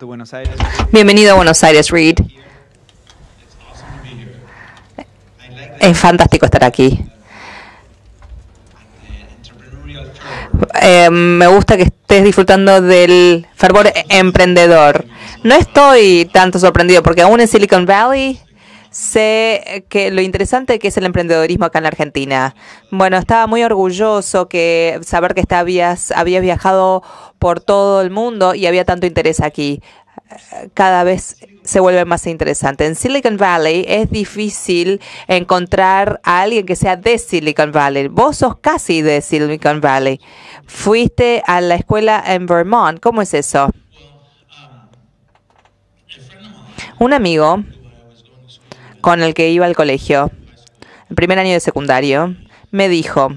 Buenos Bienvenido a Buenos Aires, Reed. Es fantástico estar aquí. Eh, me gusta que estés disfrutando del fervor emprendedor. No estoy tanto sorprendido porque aún en Silicon Valley sé que lo interesante que es el emprendedorismo acá en Argentina. Bueno, estaba muy orgulloso que saber que está, habías viajado por todo el mundo y había tanto interés aquí. Cada vez se vuelve más interesante. En Silicon Valley es difícil encontrar a alguien que sea de Silicon Valley. Vos sos casi de Silicon Valley. Fuiste a la escuela en Vermont. ¿Cómo es eso? Un amigo con el que iba al colegio, el primer año de secundario, me dijo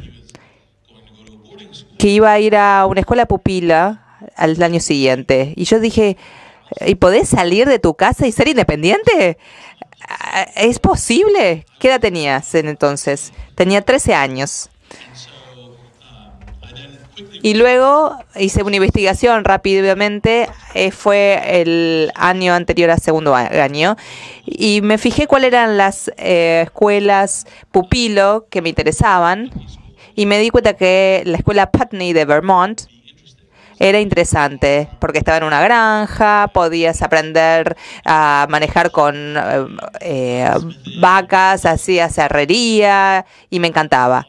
que iba a ir a una escuela pupila al año siguiente. Y yo dije, ¿y podés salir de tu casa y ser independiente? Ah, ¿Es posible? ¿Qué edad tenías en entonces? Tenía 13 años. Y luego hice una investigación rápidamente, eh, fue el año anterior al segundo año, y me fijé cuáles eran las eh, escuelas pupilo que me interesaban, y me di cuenta que la escuela Putney de Vermont era interesante porque estaba en una granja, podías aprender a manejar con eh, vacas, hacías herrería y me encantaba.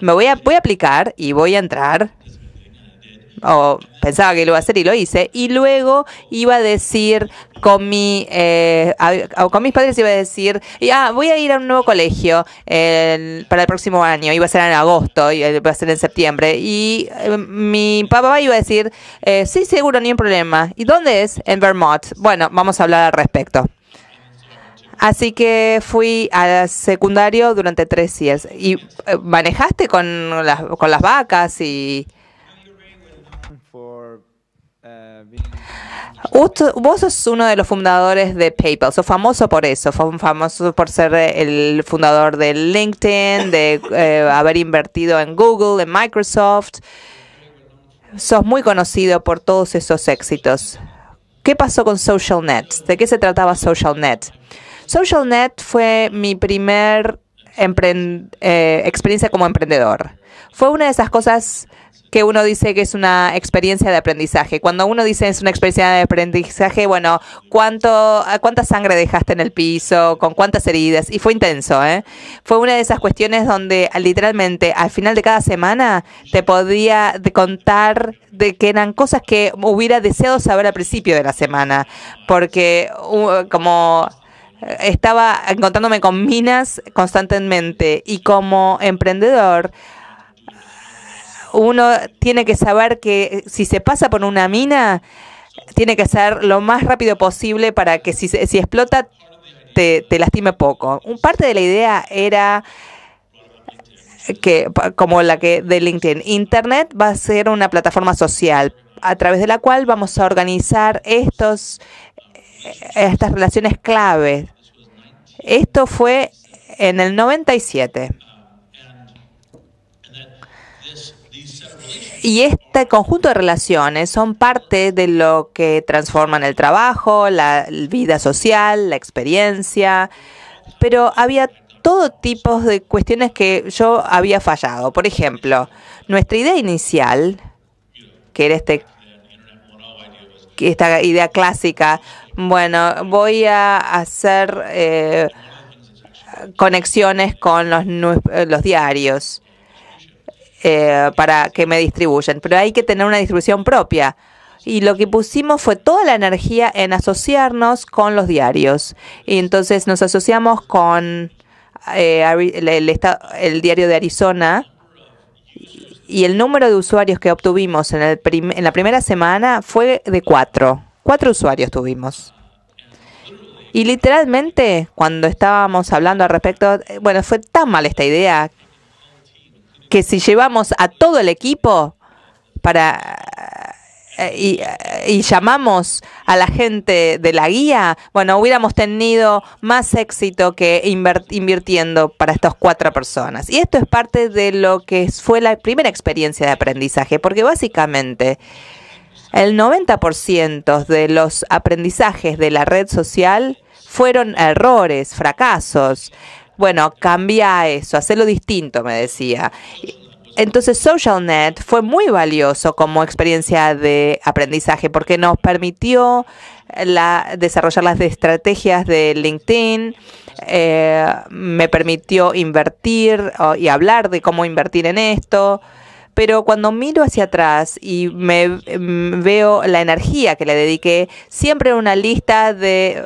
Me voy a, voy a aplicar y voy a entrar o pensaba que lo iba a hacer y lo hice. Y luego iba a decir con mi eh, con mis padres iba a decir, ah, voy a ir a un nuevo colegio para el próximo año, iba a ser en agosto, iba eh, a ser en septiembre. Y eh, mi papá iba a decir, sí, seguro, ni un problema. ¿Y dónde es? En Vermont. Bueno, vamos a hablar al respecto. Así que fui a secundario durante tres días. ¿Y manejaste con con las vacas y Vos sos uno de los fundadores de PayPal, sos famoso por eso, famoso por ser el fundador de LinkedIn, de eh, haber invertido en Google, en Microsoft. Sos muy conocido por todos esos éxitos. ¿Qué pasó con SocialNet? ¿De qué se trataba SocialNet? SocialNet fue mi primer eh, experiencia como emprendedor. Fue una de esas cosas que uno dice que es una experiencia de aprendizaje. Cuando uno dice es una experiencia de aprendizaje, bueno, ¿cuánto, ¿cuánta sangre dejaste en el piso? ¿Con cuántas heridas? Y fue intenso, ¿eh? Fue una de esas cuestiones donde literalmente al final de cada semana te podía contar de que eran cosas que hubiera deseado saber al principio de la semana. Porque como estaba encontrándome con minas constantemente y como emprendedor uno tiene que saber que si se pasa por una mina, tiene que ser lo más rápido posible para que si, si explota te, lastime poco. Un parte de la idea era que como la que de LinkedIn, Internet va a ser una plataforma social a través de la cual vamos a organizar estos eh, estas relaciones clave. Esto fue en el 97. Y este conjunto de relaciones son parte de lo que transforman el trabajo, la vida social, la experiencia, pero había todo tipo de cuestiones que yo había fallado. Por ejemplo, nuestra idea inicial, que era este, esta idea clásica, bueno, voy a hacer eh, conexiones con los, diarios eh, para que me distribuyan, pero hay que tener una distribución propia. Y lo que pusimos fue toda la energía en asociarnos con los diarios. Y entonces nos asociamos con eh, el, diario de Arizona, y el número de usuarios que obtuvimos en, en, la primera semana fue de cuatro. Cuatro usuarios tuvimos. Y literalmente, cuando estábamos hablando al respecto, eh, bueno, fue tan mal esta idea que si llevamos a todo el equipo para eh, y, eh, y, llamamos a la gente de la guía, bueno, hubiéramos tenido más éxito que invirtiendo para estas cuatro personas. Y esto es parte de lo que fue la primera experiencia de aprendizaje, porque básicamente el 90% de los aprendizajes de la red social fueron errores, fracasos. Bueno, cambia eso, hazlo distinto, me decía. Entonces SocialNet fue muy valioso como experiencia de aprendizaje porque nos permitió eh, desarrollar las estrategias de LinkedIn, eh, me permitió invertir y hablar de cómo invertir en esto pero cuando miro hacia atrás y me, mm, veo la energía que le dediqué, siempre una lista de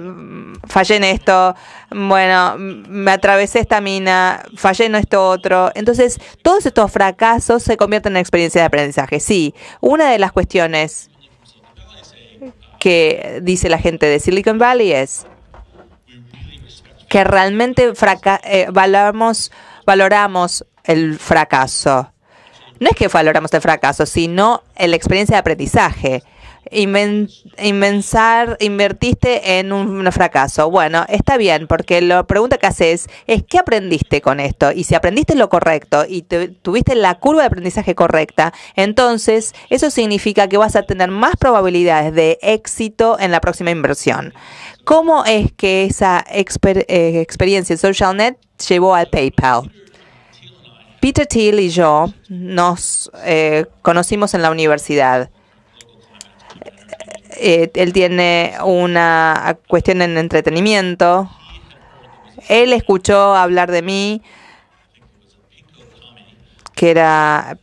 mm, fallé en esto, bueno, mm, me atravesé esta mina, fallé en esto otro. Entonces, todos estos fracasos se convierten en experiencias de aprendizaje. Sí, una de las cuestiones que dice la gente de Silicon Valley es que realmente eh, valoramos el fracaso. No es que valoramos el fracaso, sino la experiencia de aprendizaje. invertiste en un, fracaso. Bueno, está bien, porque la pregunta que haces es ¿qué aprendiste con esto? Y si aprendiste lo correcto y tuviste la curva de aprendizaje correcta, entonces eso significa que vas a tener más probabilidades de éxito en la próxima inversión. ¿Cómo es que esa eh, experiencia en SocialNet llevó al PayPal? Peter Thiel y yo nos eh, conocimos en la universidad. Eh, eh, él tiene una cuestión en entretenimiento. Él escuchó hablar de mí, que era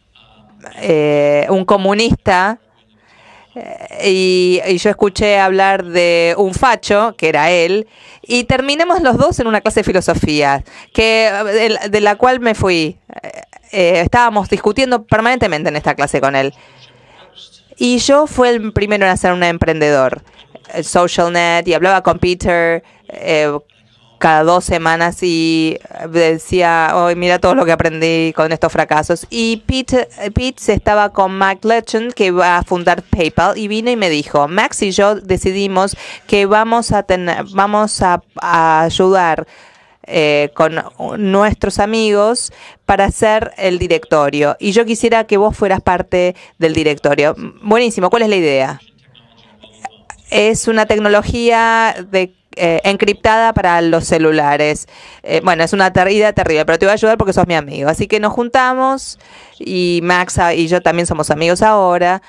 un comunista y, yo escuché hablar de un facho, que era él, y terminamos los dos en una clase de filosofía, que, de, la cual me fui. Eh, eh, estábamos discutiendo permanentemente en esta clase con él. Y yo fui el primero en hacer un emprendedor, social net, y hablaba con Peter, eh, cada dos semanas y eh, decía, hoy mira todo lo que aprendí con estos fracasos. Y Pete, eh, Pete estaba con Mac Legend, que va a fundar PayPal, y vino y me dijo, Max y yo decidimos que vamos a, tener, vamos ayudar. Eh, con nuestros amigos para hacer el directorio. Y yo quisiera que vos fueras parte del directorio. Buenísimo, ¿cuál es la idea? Es una tecnología de eh, encriptada para los celulares. Eh, bueno, es una idea terrible, pero te voy a ayudar porque sos mi amigo. Así que nos juntamos y Max y yo también somos amigos ahora.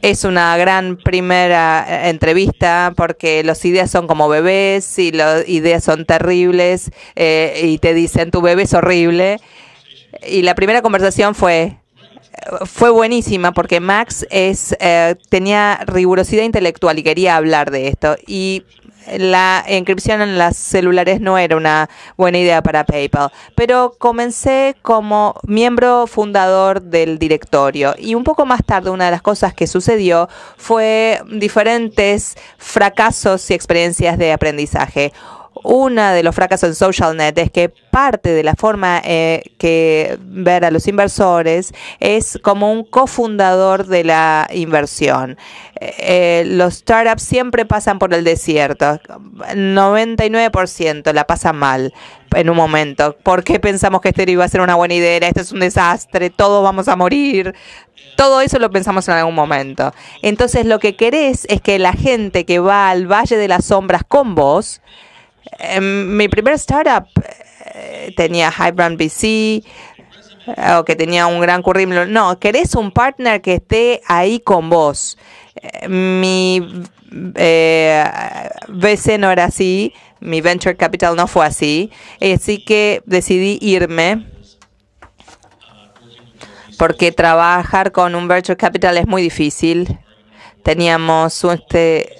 Es una gran primera eh, entrevista porque las ideas son como bebés y las ideas son terribles y te dicen tu bebé es horrible. Y la primera conversación fue, fue buenísima porque Max es, eh, tenía rigurosidad intelectual y quería hablar de esto. Y la encripción en las celulares no era una buena idea para PayPal, pero comencé como miembro fundador del directorio y un poco más tarde una de las cosas que sucedió fue diferentes fracasos y experiencias de aprendizaje. Una de los fracasos en Social Net es que parte de la forma eh, que ver a los inversores es como un cofundador de la inversión. Eh, eh, los startups siempre pasan por el desierto. 99% la pasa mal en un momento. ¿Por qué pensamos que este iba a ser una buena idea? Esto es un desastre, todos vamos a morir. Todo eso lo pensamos en algún momento. Entonces lo que querés es que la gente que va al Valle de las Sombras con vos, en em, mi primer startup eh, tenía brand VC eh, o que tenía un gran currículum. No, querés un partner que esté ahí con vos. Eh, mi VC no era así, mi venture capital no fue así, así que decidí irme porque trabajar con un venture capital es muy difícil. Teníamos este,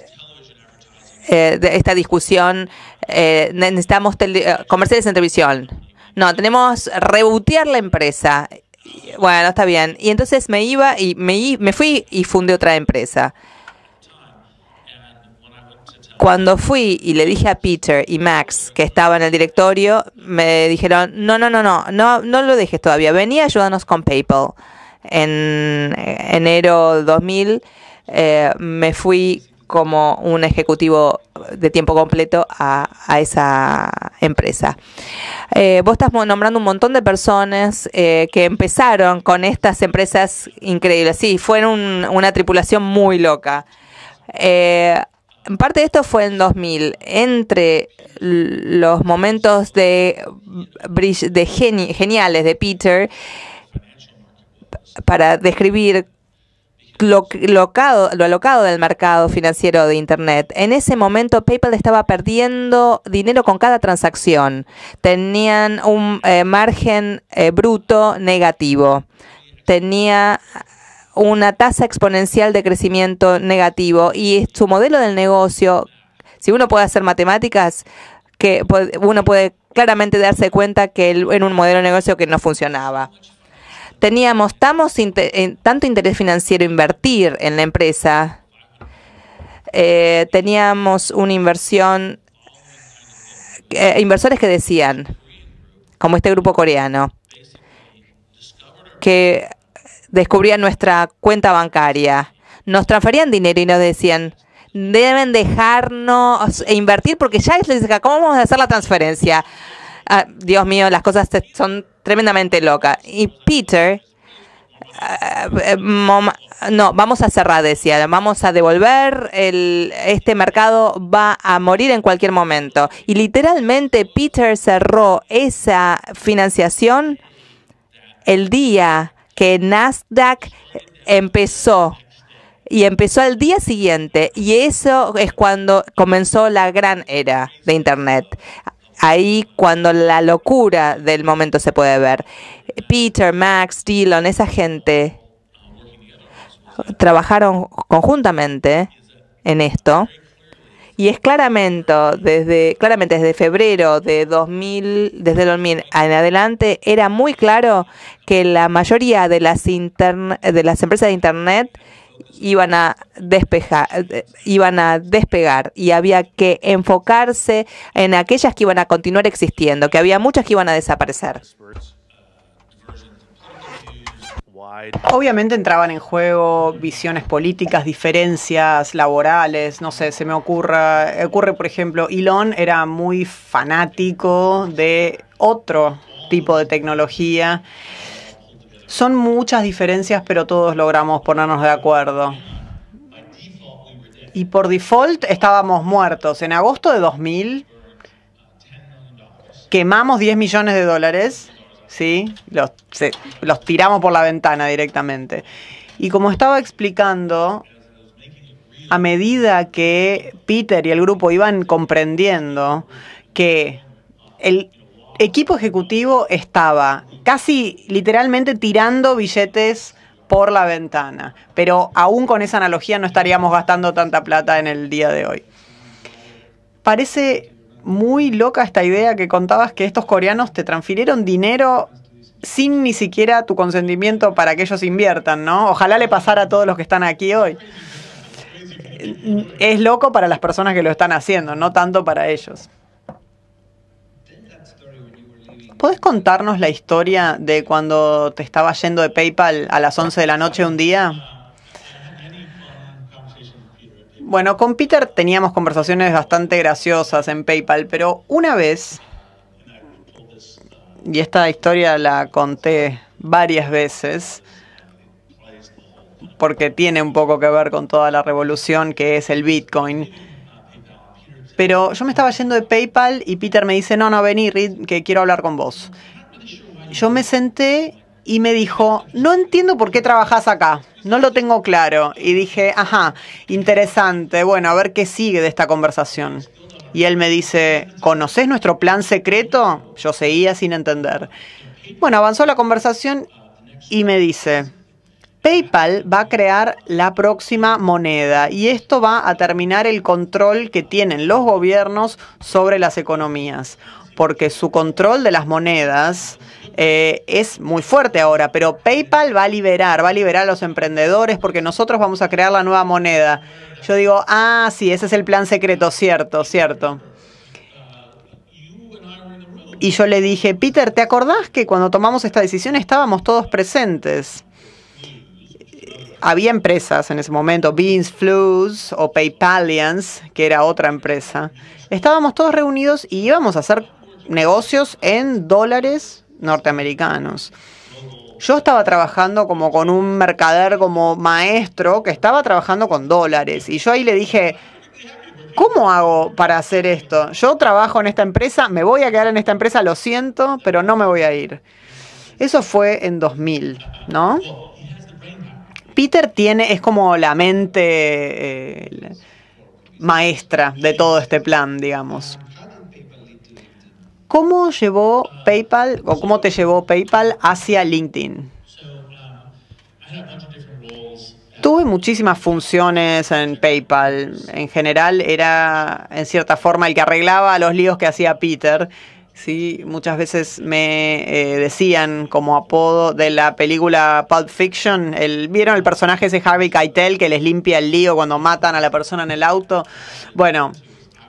esta discusión eh, necesitamos eh, comerciales en televisión. No, tenemos rebotear la empresa. Bueno, está bien. Y entonces me iba y me, me fui y fundé otra empresa. Cuando fui y le dije a Peter y Max que estaba en el directorio, me dijeron, no, no, no, no, no, no lo dejes todavía. Vení, ayudarnos con PayPal. En eh, enero 2000 eh, me fui como un ejecutivo de tiempo completo a, esa empresa. Eh, vos estás nombrando un montón de personas eh, que empezaron con estas empresas increíbles. Sí, fueron una tripulación muy loca. Eh, parte de esto fue en 2000, entre los momentos de, geniales de Peter para describir lo, lo alocado del mercado financiero de Internet. En ese momento PayPal estaba perdiendo dinero con cada transacción. Tenían un eh, margen eh, bruto negativo. Tenía una tasa exponencial de crecimiento negativo y su modelo del negocio, si uno puede hacer matemáticas, que uno puede claramente darse cuenta que en un modelo de negocio que no funcionaba teníamos tanto interés financiero invertir en la empresa, eh, teníamos una inversión, eh, inversores que decían, como este grupo coreano, que descubrían nuestra cuenta bancaria, nos transferían dinero y nos decían, deben dejarnos e invertir porque ya les vamos a hacer la transferencia. Ah, Dios mío, las cosas son tremendamente locas. Y Peter, ah, eh, no, vamos a cerrar, decía, vamos a devolver, el, este mercado va a morir en cualquier momento. Y literalmente Peter cerró esa financiación el día que Nasdaq empezó y empezó al día siguiente y eso es cuando comenzó la gran era de Internet ahí cuando la locura del momento se puede ver. Peter, Max, Dillon, esa gente trabajaron conjuntamente en esto. Y es claramente desde, claramente desde febrero de 2000, desde 2000 en adelante, era muy claro que la mayoría de las, de las empresas de Internet iban a despejar, iban a despegar y había que enfocarse en aquellas que iban a continuar existiendo, que había muchas que iban a desaparecer. Obviamente entraban en juego visiones políticas, diferencias laborales, no sé, se me ocurre, ocurre por ejemplo, Elon era muy fanático de otro tipo de tecnología son muchas diferencias, pero todos logramos ponernos de acuerdo. Y por default estábamos muertos. En agosto de 2000 quemamos 10 millones de dólares, ¿sí? Los, los tiramos por la ventana directamente. Y como estaba explicando, a medida que Peter y el grupo iban comprendiendo que el equipo ejecutivo estaba casi literalmente tirando billetes por la ventana, pero aún con esa analogía no estaríamos gastando tanta plata en el día de hoy. Parece muy loca esta idea que contabas que estos coreanos te transfirieron dinero sin ni siquiera tu consentimiento para que ellos inviertan, ¿no? Ojalá le pasara a todos los que están aquí hoy. Es loco para las personas que lo están haciendo, no tanto para ellos. ¿Puedes contarnos la historia de cuando te estaba yendo de PayPal a las 11 de la noche un día? Bueno, con Peter teníamos conversaciones bastante graciosas en PayPal, pero una vez, y esta historia la conté varias veces, porque tiene un poco que ver con toda la revolución que es el Bitcoin, pero yo me estaba yendo de PayPal y Peter me dice, no, no, vení, que quiero hablar con vos. Yo me senté y me dijo, no entiendo por qué trabajás acá, no lo tengo claro. Y dije, ajá, interesante, bueno, a ver qué sigue de esta conversación. Y él me dice, ¿conoces nuestro plan secreto? Yo seguía sin entender. Bueno, avanzó la conversación y me dice, PayPal va a crear la próxima moneda y esto va a terminar el control que tienen los gobiernos sobre las economías, porque su control de las monedas eh, es muy fuerte ahora, pero PayPal va a liberar, va a liberar a los emprendedores porque nosotros vamos a crear la nueva moneda. Yo digo, ah, sí, ese es el plan secreto, cierto, cierto. Y yo le dije, Peter, ¿te acordás que cuando tomamos esta decisión estábamos todos presentes? había empresas en ese momento, Beans Flues o PayPalians, que era otra empresa. Estábamos todos reunidos y íbamos a hacer negocios en dólares norteamericanos. Yo estaba trabajando como con un mercader, como maestro, que estaba trabajando con dólares. Y yo ahí le dije, ¿cómo hago para hacer esto? Yo trabajo en esta empresa, me voy a quedar en esta empresa, lo siento, pero no me voy a ir. Eso fue en 2000, ¿no? Peter tiene, es como la mente eh, maestra de todo este plan, digamos. ¿Cómo llevó PayPal o cómo te llevó PayPal hacia LinkedIn? Tuve muchísimas funciones en PayPal. En general era, en cierta forma, el que arreglaba los líos que hacía Peter. Sí, muchas veces me eh, decían como apodo de la película Pulp Fiction, el, ¿vieron el personaje de Harvey Keitel que les limpia el lío cuando matan a la persona en el auto? Bueno,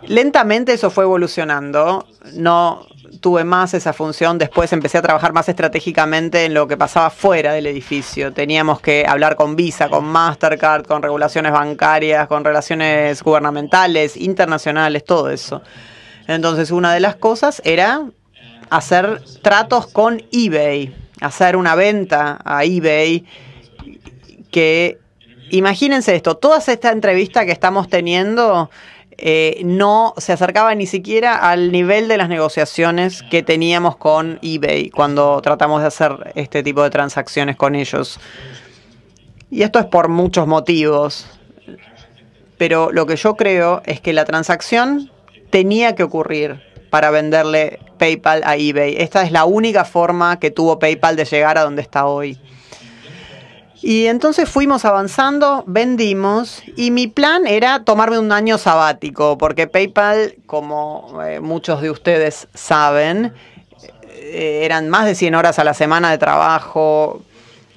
lentamente eso fue evolucionando, no tuve más esa función, después empecé a trabajar más estratégicamente en lo que pasaba fuera del edificio. Teníamos que hablar con Visa, con Mastercard, con regulaciones bancarias, con relaciones gubernamentales, internacionales, todo eso. Entonces una de las cosas era hacer tratos con eBay, hacer una venta a eBay que imagínense esto, toda esta entrevista que estamos teniendo eh, no se acercaba ni siquiera al nivel de las negociaciones que teníamos con eBay cuando tratamos de hacer este tipo de transacciones con ellos. Y esto es por muchos motivos. Pero lo que yo creo es que la transacción tenía que ocurrir para venderle PayPal a eBay. Esta es la única forma que tuvo PayPal de llegar a donde está hoy. Y entonces fuimos avanzando, vendimos y mi plan era tomarme un año sabático, porque PayPal, como eh, muchos de ustedes saben, eh, eran más de 100 horas a la semana de trabajo,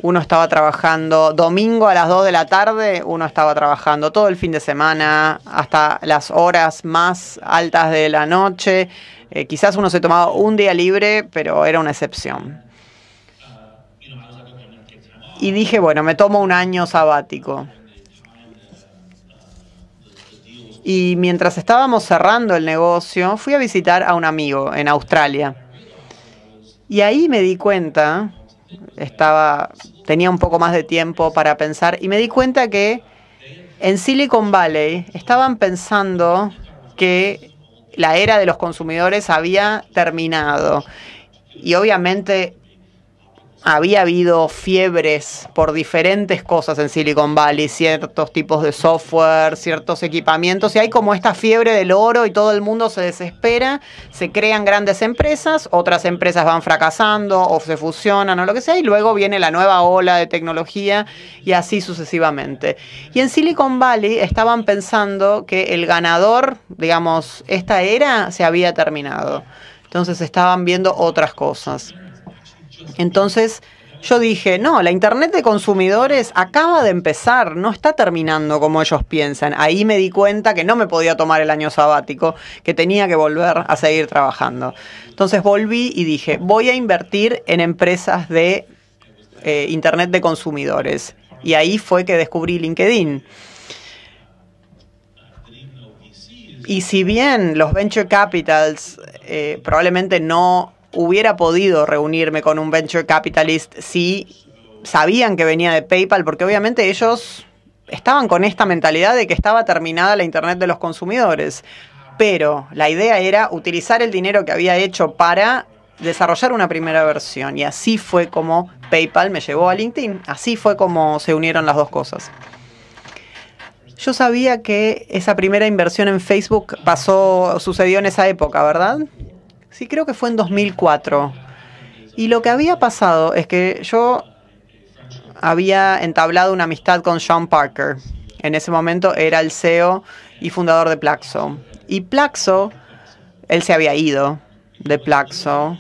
uno estaba trabajando domingo a las 2 de la tarde, uno estaba trabajando todo el fin de semana, hasta las horas más altas de la noche. Eh, quizás uno se tomaba un día libre, pero era una excepción. Y dije, bueno, me tomo un año sabático. Y mientras estábamos cerrando el negocio, fui a visitar a un amigo en Australia. Y ahí me di cuenta, estaba tenía un poco más de tiempo para pensar y me di cuenta que en Silicon Valley estaban pensando que la era de los consumidores había terminado. Y obviamente había habido fiebres por diferentes cosas en Silicon Valley, ciertos tipos de software, ciertos equipamientos, y hay como esta fiebre del oro y todo el mundo se desespera, se crean grandes empresas, otras empresas van fracasando o se fusionan o lo que sea, y luego viene la nueva ola de tecnología y así sucesivamente. Y en Silicon Valley estaban pensando que el ganador, digamos, esta era se había terminado. Entonces estaban viendo otras cosas. Entonces yo dije, no, la Internet de consumidores acaba de empezar, no está terminando como ellos piensan. Ahí me di cuenta que no me podía tomar el año sabático, que tenía que volver a seguir trabajando. Entonces volví y dije, voy a invertir en empresas de eh, Internet de consumidores. Y ahí fue que descubrí LinkedIn. Y si bien los venture capitals eh, probablemente no hubiera podido reunirme con un venture capitalist si sabían que venía de PayPal, porque obviamente ellos estaban con esta mentalidad de que estaba terminada la Internet de los consumidores. Pero la idea era utilizar el dinero que había hecho para desarrollar una primera versión. Y así fue como PayPal me llevó a LinkedIn. Así fue como se unieron las dos cosas. Yo sabía que esa primera inversión en Facebook pasó, sucedió en esa época, ¿verdad? Sí, creo que fue en 2004. Y lo que había pasado es que yo había entablado una amistad con Sean Parker. En ese momento era el CEO y fundador de Plaxo. Y Plaxo, él se había ido de Plaxo.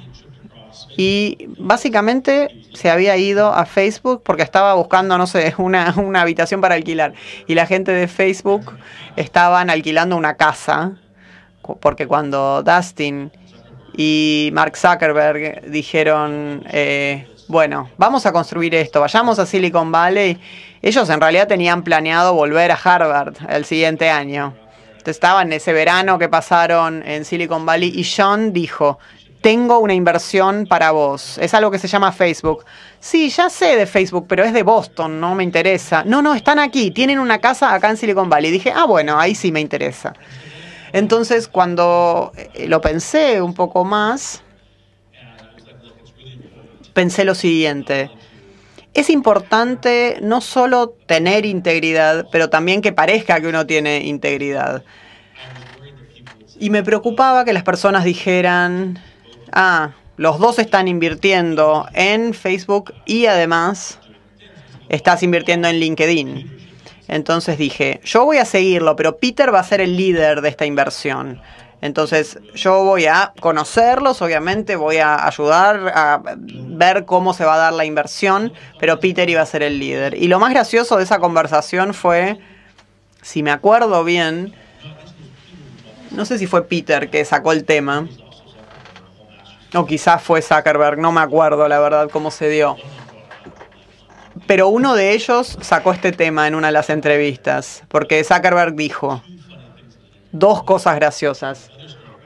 Y básicamente se había ido a Facebook porque estaba buscando, no sé, una, una habitación para alquilar. Y la gente de Facebook estaban alquilando una casa. Porque cuando Dustin y Mark Zuckerberg dijeron, eh, bueno, vamos a construir esto, vayamos a Silicon Valley. Ellos en realidad tenían planeado volver a Harvard el siguiente año. estaban ese verano que pasaron en Silicon Valley y John dijo, tengo una inversión para vos. Es algo que se llama Facebook. Sí, ya sé de Facebook, pero es de Boston, no me interesa. No, no, están aquí, tienen una casa acá en Silicon Valley. Dije, ah, bueno, ahí sí me interesa. Entonces, cuando eh, lo pensé un poco más, pensé lo siguiente. Es importante no solo tener integridad, pero también que parezca que uno tiene integridad. Y me preocupaba que las personas dijeran, ah, los dos están invirtiendo en Facebook y además estás invirtiendo en LinkedIn. Entonces dije, yo voy a seguirlo, pero Peter va a ser el líder de esta inversión. Entonces yo voy a conocerlos, obviamente, voy a ayudar a ver cómo se va a dar la inversión, pero Peter iba a ser el líder. Y lo más gracioso de esa conversación fue, si me acuerdo bien, no sé si fue Peter que sacó el tema, o quizás fue Zuckerberg, no me acuerdo la verdad cómo se dio. Pero uno de ellos sacó este tema en una de las entrevistas, porque Zuckerberg dijo dos cosas graciosas.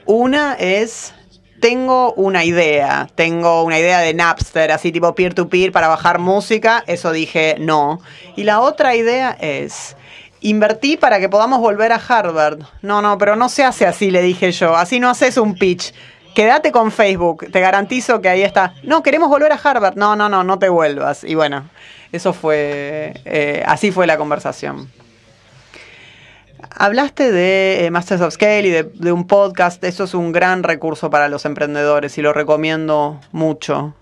Una es, tengo una idea, tengo una idea de Napster, así tipo peer-to-peer para bajar música, eso dije no. Y la otra idea es, invertí para que podamos volver a Harvard. No, no, pero no se hace así, le dije yo, así no haces un pitch quédate con Facebook, te garantizo que ahí está. No, queremos volver a Harvard. No, no, no, no te vuelvas. Y bueno, eso fue, eh, así fue la conversación. Hablaste de eh, Masters of Scale y de, un podcast. Eso es un gran recurso para los emprendedores y lo recomiendo mucho.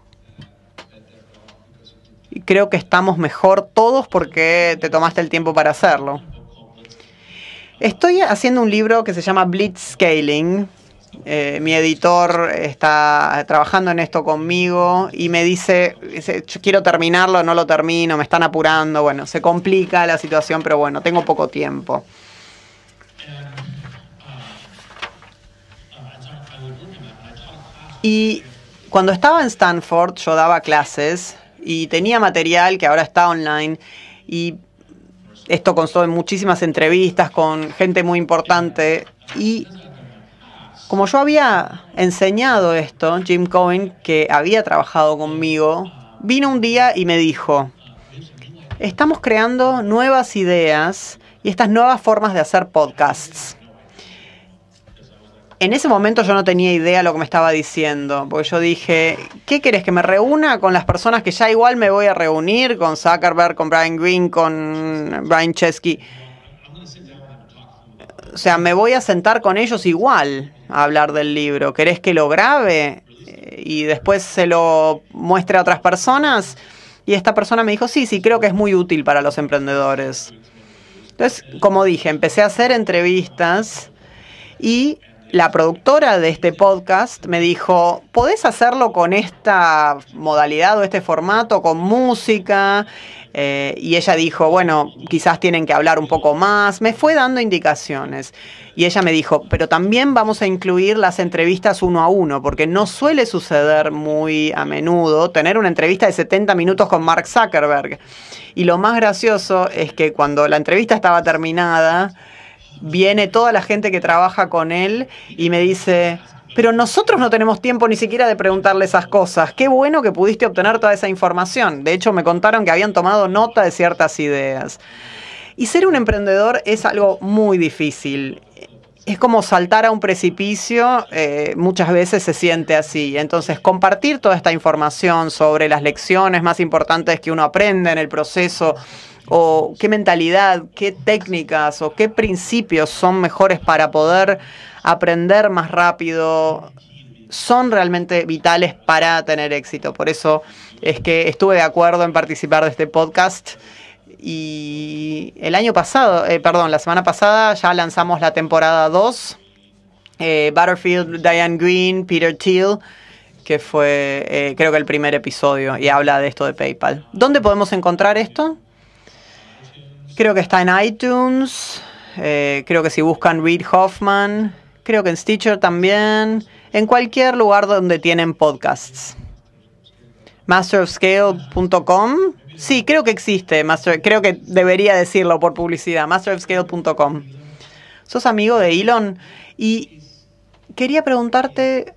Y creo que estamos mejor todos porque te tomaste el tiempo para hacerlo. Estoy haciendo un libro que se llama Blitz Scaling, eh, mi editor está trabajando en esto conmigo y me dice, quiero terminarlo, no lo termino, me están apurando, bueno, se complica la situación, pero bueno, tengo poco tiempo. Y cuando estaba en Stanford yo daba clases y tenía material que ahora está online y esto constó en muchísimas entrevistas con gente muy importante y como yo había enseñado esto, Jim Cohen, que había trabajado conmigo, vino un día y me dijo, estamos creando nuevas ideas y estas nuevas formas de hacer podcasts. En ese momento yo no tenía idea de lo que me estaba diciendo, porque yo dije, ¿qué querés que me reúna con las personas que ya igual me voy a reunir, con Zuckerberg, con Brian Green, con Brian Chesky? o sea, me voy a sentar con ellos igual a hablar del libro. ¿Querés que lo grabe eh, y después se lo muestre a otras personas? Y esta persona me dijo, sí, sí, creo que es muy útil para los emprendedores. Entonces, como dije, empecé a hacer entrevistas y la productora de este podcast me dijo, ¿podés hacerlo con esta modalidad o este formato, con música? Eh, y ella dijo, bueno, quizás tienen que hablar un poco más. Me fue dando indicaciones. Y ella me dijo, pero también vamos a incluir las entrevistas uno a uno, porque no suele suceder muy a menudo tener una entrevista de 70 minutos con Mark Zuckerberg. Y lo más gracioso es que cuando la entrevista estaba terminada, viene toda la gente que trabaja con él y me dice, pero nosotros no tenemos tiempo ni siquiera de preguntarle esas cosas. Qué bueno que pudiste obtener toda esa información. De hecho, me contaron que habían tomado nota de ciertas ideas. Y ser un emprendedor es algo muy difícil. Es como saltar a un precipicio, eh, muchas veces se siente así. Entonces, compartir toda esta información sobre las lecciones más importantes que uno aprende en el proceso o qué mentalidad, qué técnicas o qué principios son mejores para poder aprender más rápido, son realmente vitales para tener éxito. Por eso es que estuve de acuerdo en participar de este podcast. Y el año pasado, eh, perdón, la semana pasada ya lanzamos la temporada 2. Eh, Butterfield, Diane Green, Peter Thiel, que fue eh, creo que el primer episodio y habla de esto de PayPal. ¿Dónde podemos encontrar esto? Creo que está en iTunes. Eh, creo que si buscan Reed Hoffman. Creo que en Stitcher también. En cualquier lugar donde tienen podcasts. Masterofscale.com. Sí, creo que existe. creo que debería decirlo por publicidad. Masterofscale.com. Sos amigo de Elon. Y quería preguntarte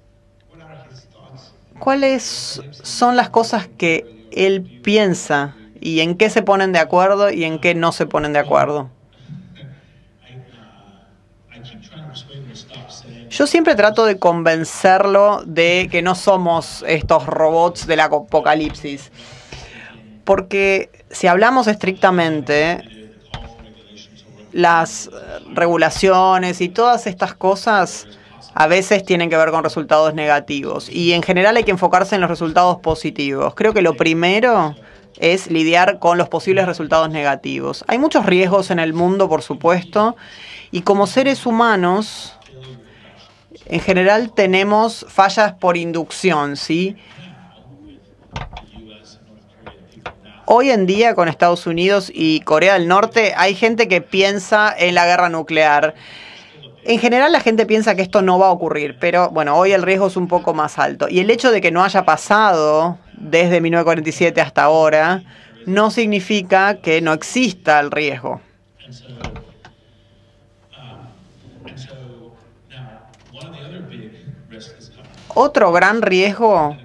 cuáles son las cosas que él piensa y en qué se ponen de acuerdo y en qué no se ponen de acuerdo. Yo siempre trato de convencerlo de que no somos estos robots de la apocalipsis. Porque si hablamos estrictamente, las regulaciones y todas estas cosas a veces tienen que ver con resultados negativos. Y en general hay que enfocarse en los resultados positivos. Creo que lo primero es lidiar con los posibles resultados negativos. Hay muchos riesgos en el mundo, por supuesto, y como seres humanos, en general tenemos fallas por inducción, ¿sí? Hoy en día con Estados Unidos y Corea del Norte hay gente que piensa en la guerra nuclear. En general la gente piensa que esto no va a ocurrir, pero bueno, hoy el riesgo es un poco más alto. Y el hecho de que no haya pasado desde 1947 hasta ahora, no significa que no exista el riesgo. Otro gran riesgo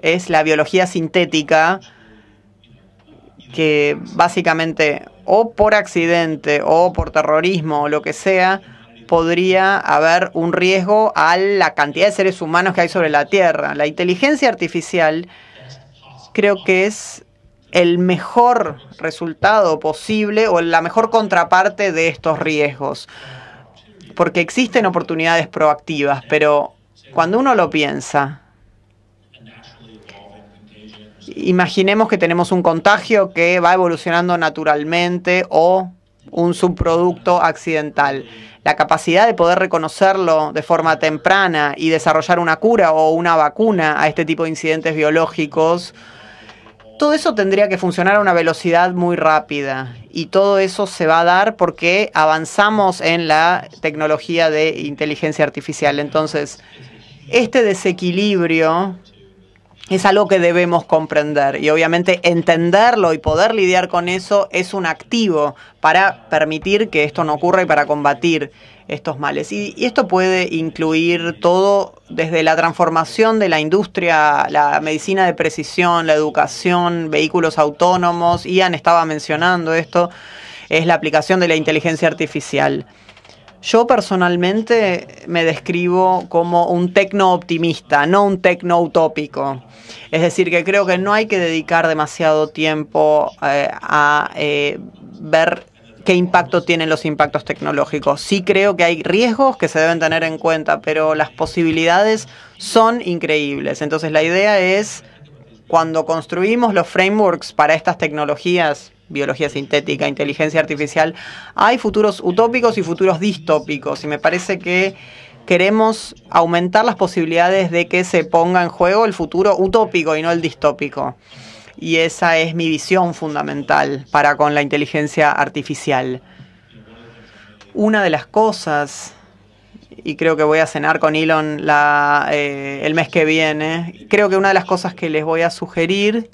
es la biología sintética, que básicamente o por accidente o por terrorismo o lo que sea, podría haber un riesgo a la cantidad de seres humanos que hay sobre la Tierra. La inteligencia artificial creo que es el mejor resultado posible o la mejor contraparte de estos riesgos. Porque existen oportunidades proactivas, pero cuando uno lo piensa, imaginemos que tenemos un contagio que va evolucionando naturalmente o un subproducto accidental. La capacidad de poder reconocerlo de forma temprana y desarrollar una cura o una vacuna a este tipo de incidentes biológicos todo eso tendría que funcionar a una velocidad muy rápida y todo eso se va a dar porque avanzamos en la tecnología de inteligencia artificial. Entonces, este desequilibrio es algo que debemos comprender y obviamente entenderlo y poder lidiar con eso es un activo para permitir que esto no ocurra y para combatir estos males. Y, esto puede incluir todo desde la transformación de la industria, la medicina de precisión, la educación, vehículos autónomos, Ian estaba mencionando esto, es la aplicación de la inteligencia artificial. Yo personalmente me describo como un tecno optimista, no un tecno utópico. Es decir, que creo que no hay que dedicar demasiado tiempo eh, a eh, ver qué impacto tienen los impactos tecnológicos. Sí creo que hay riesgos que se deben tener en cuenta, pero las posibilidades son increíbles. Entonces la idea es, cuando construimos los frameworks para estas tecnologías, biología sintética, inteligencia artificial, hay futuros utópicos y futuros distópicos. Y me parece que queremos aumentar las posibilidades de que se ponga en juego el futuro utópico y no el distópico. Y esa es mi visión fundamental para con la inteligencia artificial. Una de las cosas, y creo que voy a cenar con Elon eh, el mes que viene, creo que una de las cosas que les voy a sugerir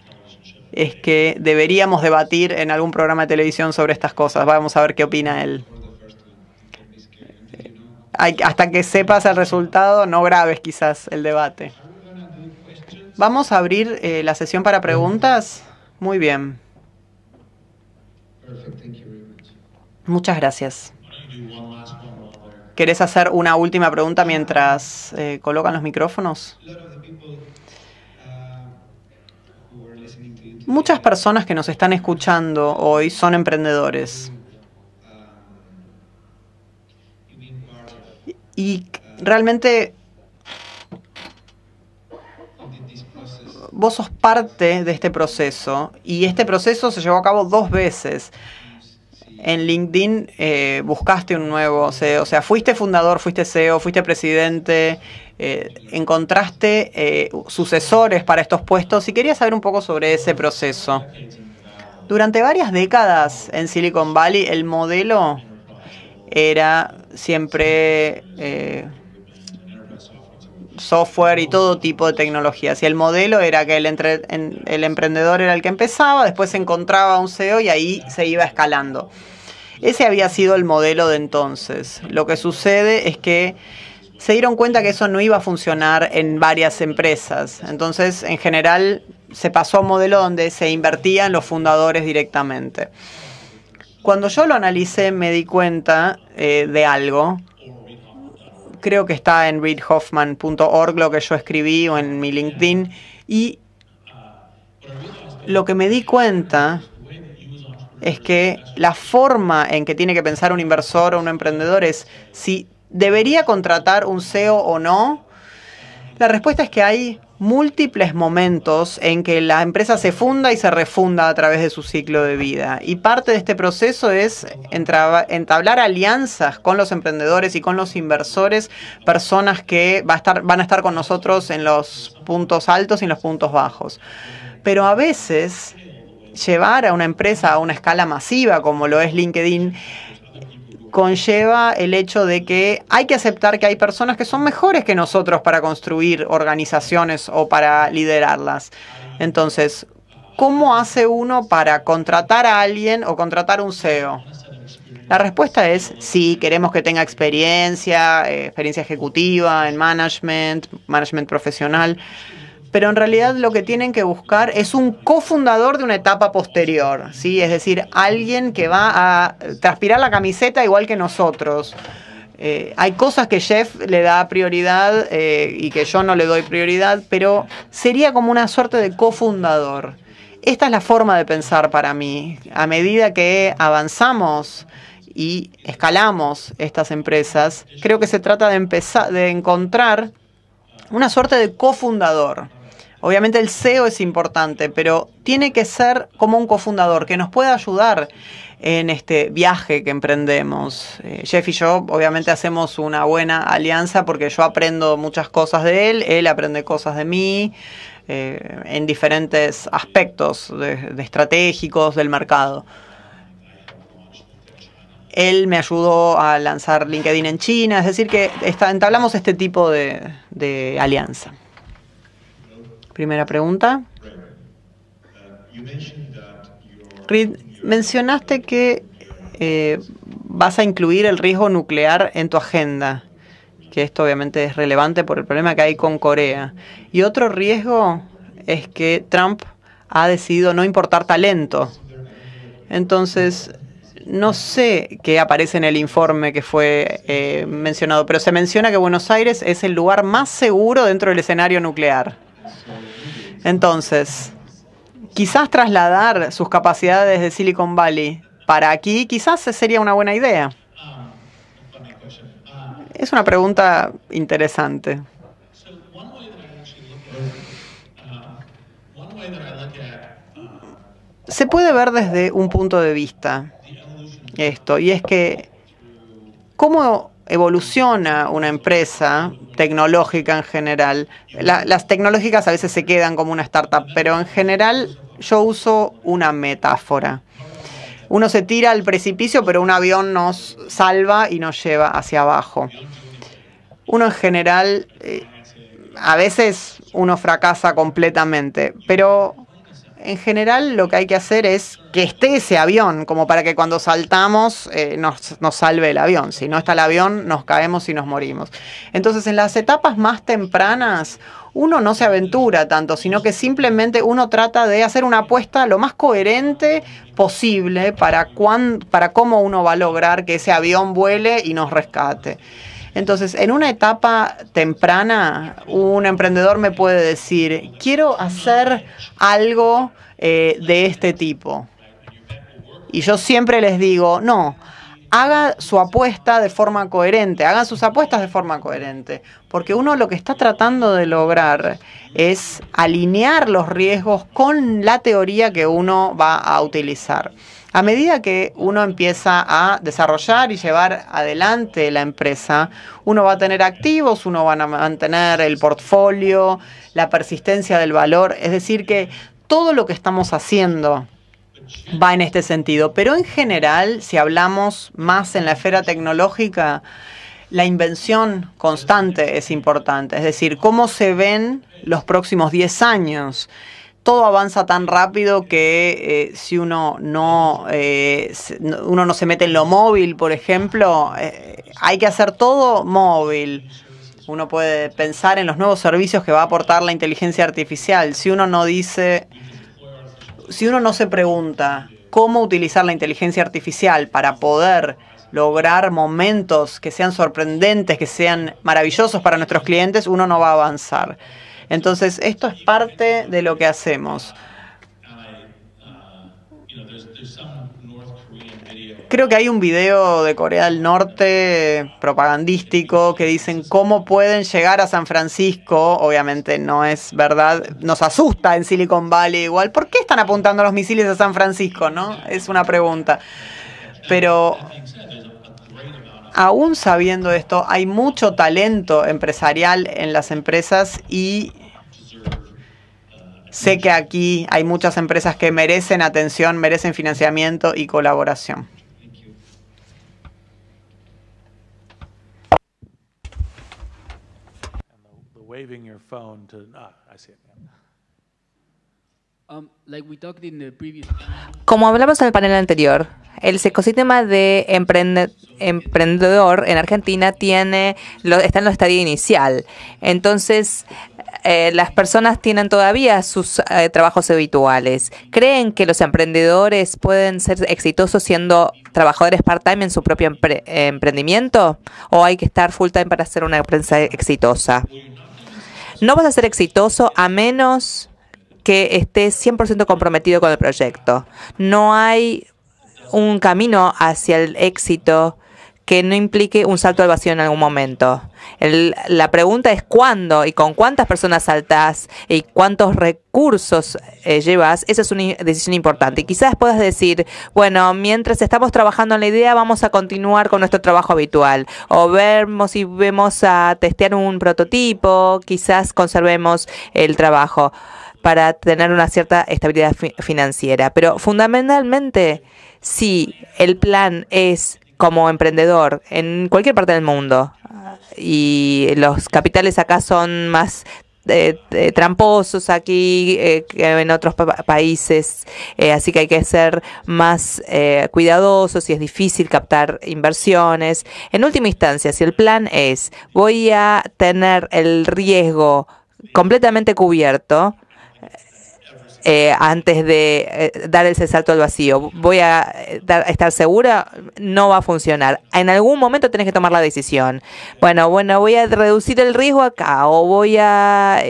es que deberíamos debatir en algún programa de televisión sobre estas cosas. Vamos a ver qué opina él. hasta que sepas el resultado, no grabes quizás el debate. Vamos a abrir eh, la sesión para preguntas. Muy bien. Muchas gracias. ¿Querés hacer una última pregunta mientras eh, colocan los micrófonos? Muchas personas que nos están escuchando hoy son emprendedores. Y realmente vos sos parte de este proceso y este proceso se llevó a cabo dos veces en LinkedIn eh, buscaste un nuevo CEO, o sea, fuiste fundador, fuiste CEO, fuiste presidente, eh, encontraste eh, sucesores para estos puestos y quería saber un poco sobre ese proceso. Durante varias décadas en Silicon Valley el modelo era siempre software y todo tipo de tecnologías. Y el modelo era que el, el emprendedor era el que empezaba, después se encontraba un CEO y ahí se iba escalando. Ese había sido el modelo de entonces. Lo que sucede es que se dieron cuenta que eso no iba a funcionar en varias empresas. Entonces, en general, se pasó a un modelo donde se invertían los fundadores directamente. Cuando yo lo analicé me di cuenta eh, de algo. Creo que está en readhoffman.org lo que yo escribí o en mi LinkedIn. Y lo que me di cuenta es que la forma en que tiene que pensar un inversor o un emprendedor es si debería contratar un CEO o no. La respuesta es que hay múltiples momentos en que la empresa se funda y se refunda a través de su ciclo de vida. Y parte de este proceso es entablar alianzas con los emprendedores y con los inversores, personas que va a estar, van a estar con nosotros en los puntos altos y en los puntos bajos. Pero a veces llevar a una empresa a una escala masiva como lo es LinkedIn conlleva el hecho de que hay que aceptar que hay personas que son mejores que nosotros para construir organizaciones o para liderarlas. Entonces, ¿cómo hace uno para contratar a alguien o contratar un CEO? La respuesta es sí, queremos que tenga experiencia, eh, experiencia ejecutiva en management, management profesional pero en realidad lo que tienen que buscar es un cofundador de una etapa posterior, ¿sí? es decir, alguien que va a transpirar la camiseta igual que nosotros. Eh, hay cosas que Jeff le da prioridad eh, y que yo no le doy prioridad, pero sería como una suerte de cofundador. Esta es la forma de pensar para mí. A medida que avanzamos y escalamos estas empresas, creo que se trata de, empezar, de encontrar una suerte de cofundador. Obviamente el CEO es importante, pero tiene que ser como un cofundador que nos pueda ayudar en este viaje que emprendemos. Eh, Jeff y yo obviamente hacemos una buena alianza porque yo aprendo muchas cosas de él, él aprende cosas de mí. Eh, en diferentes aspectos de, estratégicos del mercado. Él me ayudó a lanzar LinkedIn en China, es decir, que entablamos este tipo de alianza. Primera pregunta. Reed, mencionaste que eh, vas a incluir el riesgo nuclear en tu agenda, que esto obviamente es relevante por el problema que hay con Corea. Y otro riesgo es que Trump ha decidido no importar talento. Entonces, no sé qué aparece en el informe que fue eh, mencionado, pero se menciona que Buenos Aires es el lugar más seguro dentro del escenario nuclear. Entonces, quizás trasladar sus capacidades de Silicon Valley para aquí, quizás sería una buena idea. Es una pregunta interesante. Se puede ver desde un punto de vista esto, y es que cómo evoluciona una empresa tecnológica en general. las tecnológicas a veces se quedan como una startup, pero en general yo uso una metáfora. Uno se tira al precipicio, pero un avión nos salva y nos lleva hacia abajo. Uno en general, eh, a veces uno fracasa completamente, pero en general lo que hay que hacer es que esté ese avión, como para que cuando saltamos eh, nos, nos, salve el avión. Si no está el avión, nos caemos y nos morimos. Entonces, en las etapas más tempranas, uno no se aventura tanto, sino que simplemente uno trata de hacer una apuesta lo más coherente posible para, para cómo uno va a lograr que ese avión vuele y nos rescate. Entonces, en una etapa temprana, un emprendedor me puede decir, quiero hacer algo eh, de este tipo. Y yo siempre les digo, no, haga su apuesta de forma coherente, hagan sus apuestas de forma coherente, porque uno lo que está tratando de lograr es alinear los riesgos con la teoría que uno va a utilizar. A medida que uno empieza a desarrollar y llevar adelante la empresa, uno va a tener activos, uno va a mantener el portfolio, la persistencia del valor, es decir, que todo lo que estamos haciendo va en este sentido. Pero en general, si hablamos más en la esfera tecnológica, la invención constante es importante, es decir, cómo se ven los próximos 10 años todo avanza tan rápido que eh, si uno eh, no, uno no se mete en lo móvil, por ejemplo, eh, hay que hacer todo móvil. Uno puede pensar en los nuevos servicios que va a aportar la inteligencia artificial. Si uno no dice, si uno no se pregunta cómo utilizar la inteligencia artificial para poder lograr momentos que sean sorprendentes, que sean maravillosos para nuestros clientes, uno no va a avanzar. Entonces, esto es parte de lo que hacemos. Creo que hay un video de Corea del Norte propagandístico que dicen cómo pueden llegar a San Francisco. Obviamente no es verdad. Nos asusta en Silicon Valley igual. ¿Por qué están apuntando los misiles a San Francisco? ¿No? Es una pregunta. Pero aún sabiendo esto, hay mucho talento empresarial en las empresas y sé que aquí hay muchas empresas que merecen atención, merecen financiamiento y colaboración. Um, Como hablamos en el panel anterior, el ecosistema de emprendedor en Argentina tiene está en la estadía inicial. Entonces, eh, las personas tienen todavía sus eh, trabajos habituales. ¿Creen que los emprendedores pueden ser exitosos siendo trabajadores part-time en su propio eh, emprendimiento? ¿O hay que estar full-time para hacer una empresa exitosa? No vas a ser exitoso a menos que esté 100% comprometido con el proyecto. No hay un camino hacia el éxito que no implique un salto al vacío en algún momento. la pregunta es cuándo y con cuántas personas saltás y cuántos recursos eh, llevas. Esa es una decisión importante. Y quizás puedas decir, bueno, mientras estamos trabajando en la idea, vamos a continuar con nuestro trabajo habitual. O vemos si vemos a testear un prototipo, quizás conservemos el trabajo para tener una cierta estabilidad financiera. Pero fundamentalmente, si el plan es como emprendedor en cualquier parte del mundo ah, y los capitales acá son más eh, eh, tramposos aquí eh, que en otros países, así que hay que ser más cuidadosos y es difícil captar inversiones. En última instancia, si el plan es voy a tener el riesgo completamente cubierto, eh, antes de eh, dar el salto al vacío. Voy a eh, estar segura, no va a funcionar. En algún momento tenés que tomar la decisión. Bueno, bueno, voy a reducir el riesgo acá o voy a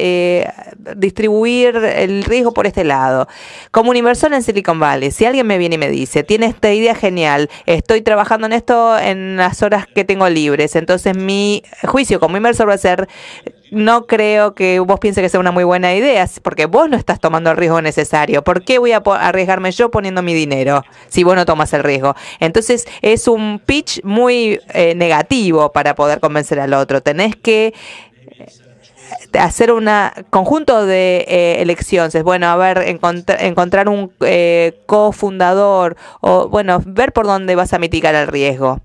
distribuir el riesgo por este lado. Como un inversor en Silicon Valley, si alguien me viene y me dice, tiene esta idea genial, estoy trabajando en esto en las horas que tengo libres, entonces mi juicio como inversor va a ser no creo que vos pienses que sea una muy buena idea, porque vos no estás tomando el riesgo necesario. ¿Por qué voy a arriesgarme yo poniendo mi dinero si vos no tomas el riesgo? Entonces es un pitch muy eh, negativo para poder convencer al otro. Tenés que eh, hacer un conjunto de eh, elecciones, bueno, a ver, encontrar un cofundador o, bueno, ver por dónde vas a mitigar el riesgo.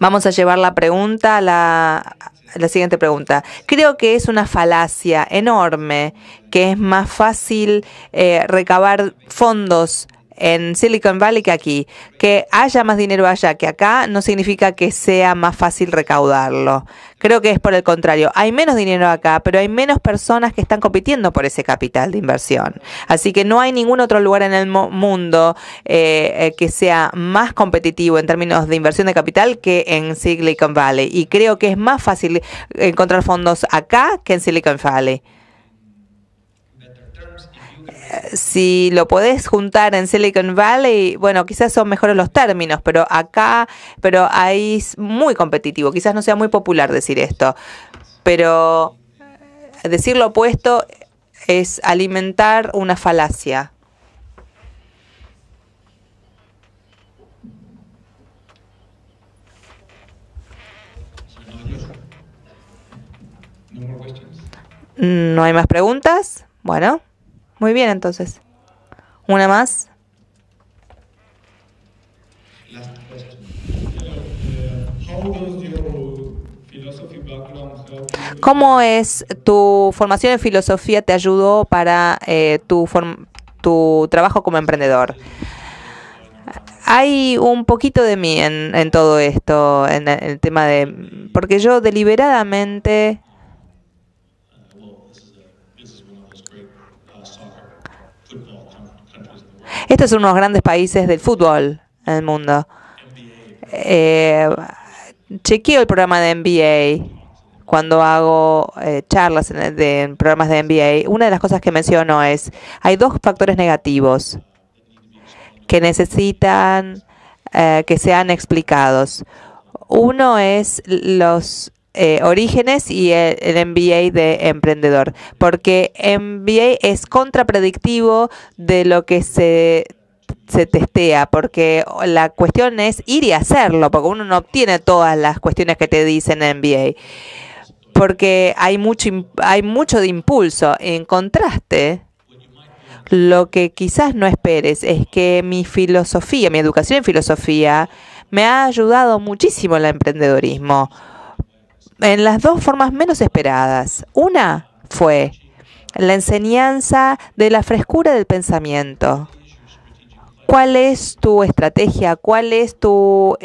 Vamos a llevar la pregunta a la la siguiente pregunta. Creo que es una falacia enorme que es más fácil eh, recabar fondos en Silicon Valley que aquí. Que haya más dinero allá que acá no significa que sea más fácil recaudarlo. Creo que es por el contrario. Hay menos dinero acá, pero hay menos personas que están compitiendo por ese capital de inversión. Así que no hay ningún otro lugar en el mundo eh, eh, que sea más competitivo en términos de inversión de capital que en Silicon Valley. Y creo que es más fácil encontrar fondos acá que en Silicon Valley si lo podés juntar en Silicon Valley, bueno, quizás son mejores los términos, pero acá, pero ahí es muy competitivo. Quizás no sea muy popular decir esto, pero decir lo opuesto es alimentar una falacia. ¿No mm, hay más preguntas? Bueno. Muy bien, entonces. Una más. Uh, ¿Cómo es tu formación en filosofía te ayudó para eh, tu, tu trabajo como emprendedor? Hay un poquito de mí en todo esto, en el tema de... Porque yo deliberadamente Estos son unos grandes países del fútbol en el mundo. Eh, chequeo el programa de NBA cuando hago eh, charlas en, de, programas de NBA. Una de las cosas que menciono es, hay dos factores negativos que necesitan eh, que sean explicados. Uno es los eh, orígenes y el, MBA de emprendedor, porque MBA es contrapredictivo de lo que se testea, porque la cuestión es ir y hacerlo, porque uno no obtiene todas las cuestiones que te dicen MBA, porque hay mucho, hay mucho de impulso. En contraste, lo que quizás no esperes es que mi filosofía, mi educación en filosofía, me ha ayudado muchísimo el emprendedorismo en las dos formas menos esperadas. Una fue la enseñanza de la frescura del pensamiento. ¿Cuál es tu estrategia? ¿Cuál es tu,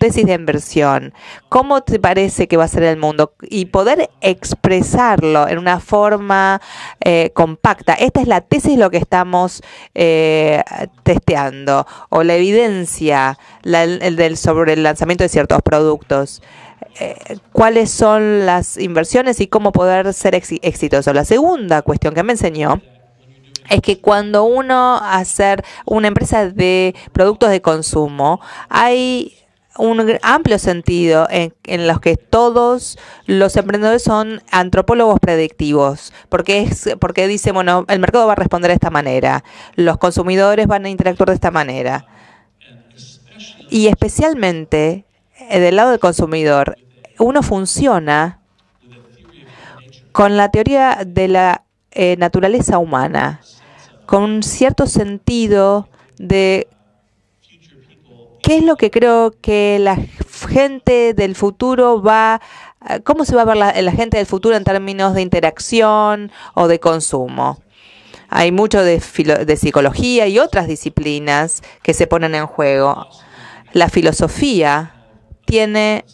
tesis de inversión? ¿Cómo te parece que va a ser el mundo? Y poder expresarlo en una forma eh, compacta. Esta es la tesis lo que estamos eh, testeando o la evidencia del, sobre el lanzamiento de ciertos productos. Eh, cuáles son las inversiones y cómo poder ser exitoso. La segunda cuestión que me enseñó es que cuando uno hace una empresa de productos de consumo, hay un amplio sentido en, en, los que todos los emprendedores son antropólogos predictivos, porque es porque dice, bueno, el mercado va a responder de esta manera, los consumidores van a interactuar de esta manera. Y especialmente eh, del lado del consumidor, uno funciona con la teoría de la eh, naturaleza humana, con un cierto sentido de qué es lo que creo que la gente del futuro va, eh, cómo se va a ver la, gente del futuro en términos de interacción o de consumo. Hay mucho de, de psicología y otras disciplinas que se ponen en juego. La filosofía tiene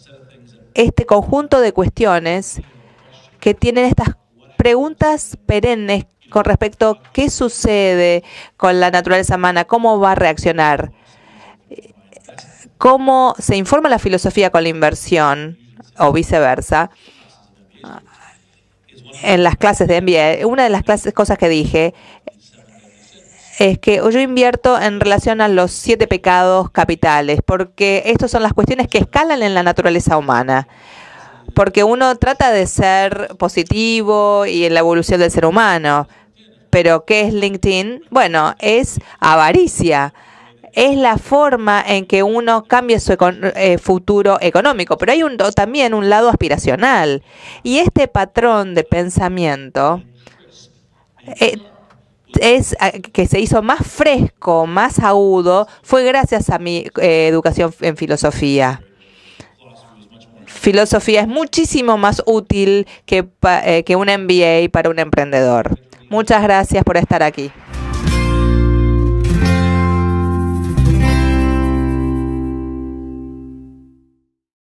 este conjunto de cuestiones que tienen estas preguntas perennes con respecto a qué sucede con la naturaleza humana, cómo va a reaccionar, cómo se informa la filosofía con la inversión o viceversa. En las clases de MBA, una de las clases, cosas que dije es que yo invierto en relación a los siete pecados capitales, porque estas son las cuestiones que escalan en la naturaleza humana. Porque uno trata de ser positivo y en la evolución del ser humano. Pero ¿qué es LinkedIn? Bueno, es avaricia es la forma en que uno cambia su eh, futuro económico, pero hay un, también un lado aspiracional. Y este patrón de pensamiento eh, es, ah, que se hizo más fresco, más agudo, fue gracias a mi eh, educación en filosofía. Filosofía es muchísimo más útil que, eh, que un MBA para un emprendedor. Muchas gracias por estar aquí.